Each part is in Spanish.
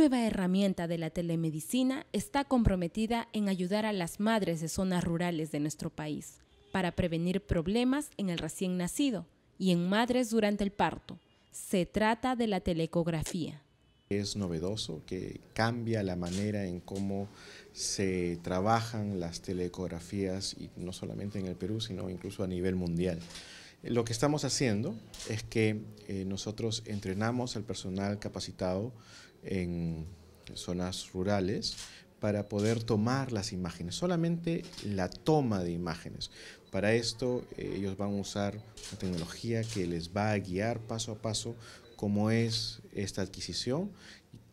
nueva herramienta de la telemedicina está comprometida en ayudar a las madres de zonas rurales de nuestro país para prevenir problemas en el recién nacido y en madres durante el parto. Se trata de la telecografía. Es novedoso, que cambia la manera en cómo se trabajan las telecografías, y no solamente en el Perú, sino incluso a nivel mundial. Lo que estamos haciendo es que eh, nosotros entrenamos al personal capacitado en zonas rurales para poder tomar las imágenes, solamente la toma de imágenes. Para esto eh, ellos van a usar una tecnología que les va a guiar paso a paso cómo es esta adquisición,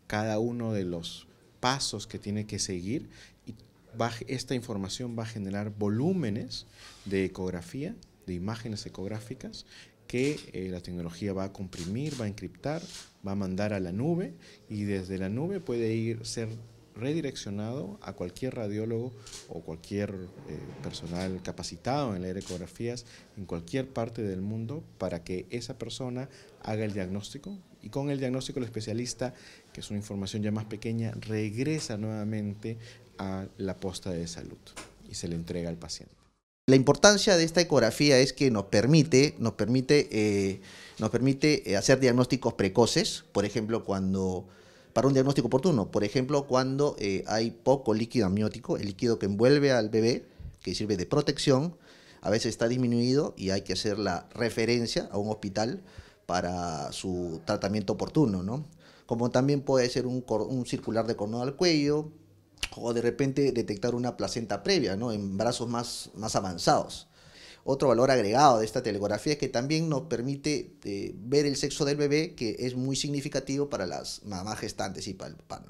cada uno de los pasos que tiene que seguir esta información va a generar volúmenes de ecografía de imágenes ecográficas que eh, la tecnología va a comprimir, va a encriptar, va a mandar a la nube y desde la nube puede ir ser redireccionado a cualquier radiólogo o cualquier eh, personal capacitado en leer ecografías en cualquier parte del mundo para que esa persona haga el diagnóstico y con el diagnóstico el especialista, que es una información ya más pequeña, regresa nuevamente a la posta de salud y se le entrega al paciente. La importancia de esta ecografía es que nos permite, nos permite, eh, nos permite eh, hacer diagnósticos precoces, por ejemplo, cuando para un diagnóstico oportuno, por ejemplo, cuando eh, hay poco líquido amniótico, el líquido que envuelve al bebé, que sirve de protección, a veces está disminuido y hay que hacer la referencia a un hospital para su tratamiento oportuno, ¿no? Como también puede ser un, circular de cordón al cuello, o de repente detectar una placenta previa, ¿no? En brazos más, avanzados. Otro valor agregado de esta telegrafía es que también nos permite eh, ver el sexo del bebé, que es muy significativo para las mamás gestantes y para el papá.